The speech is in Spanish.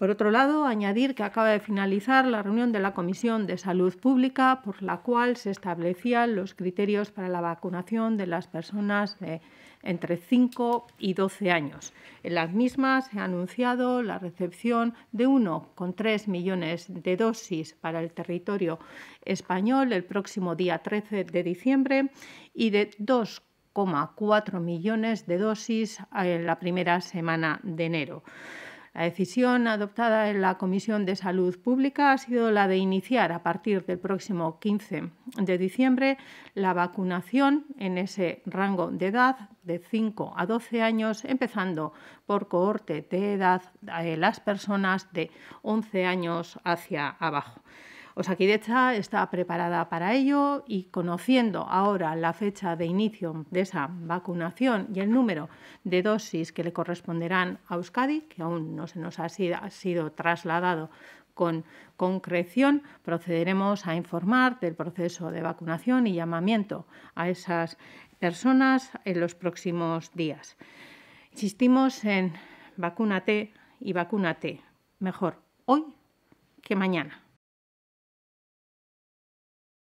Por otro lado, añadir que acaba de finalizar la reunión de la Comisión de Salud Pública, por la cual se establecían los criterios para la vacunación de las personas de entre 5 y 12 años. En las mismas se ha anunciado la recepción de 1,3 millones de dosis para el territorio español el próximo día 13 de diciembre y de 2,4 millones de dosis en la primera semana de enero. La decisión adoptada en la Comisión de Salud Pública ha sido la de iniciar a partir del próximo 15 de diciembre la vacunación en ese rango de edad de 5 a 12 años, empezando por cohorte de edad las personas de 11 años hacia abajo. Pues aquí hecho está preparada para ello y conociendo ahora la fecha de inicio de esa vacunación y el número de dosis que le corresponderán a Euskadi, que aún no se nos ha sido, trasladado con concreción, procederemos a informar del proceso de vacunación y llamamiento a esas personas en los próximos días. Insistimos en vacúnate y vacúnate mejor hoy que mañana.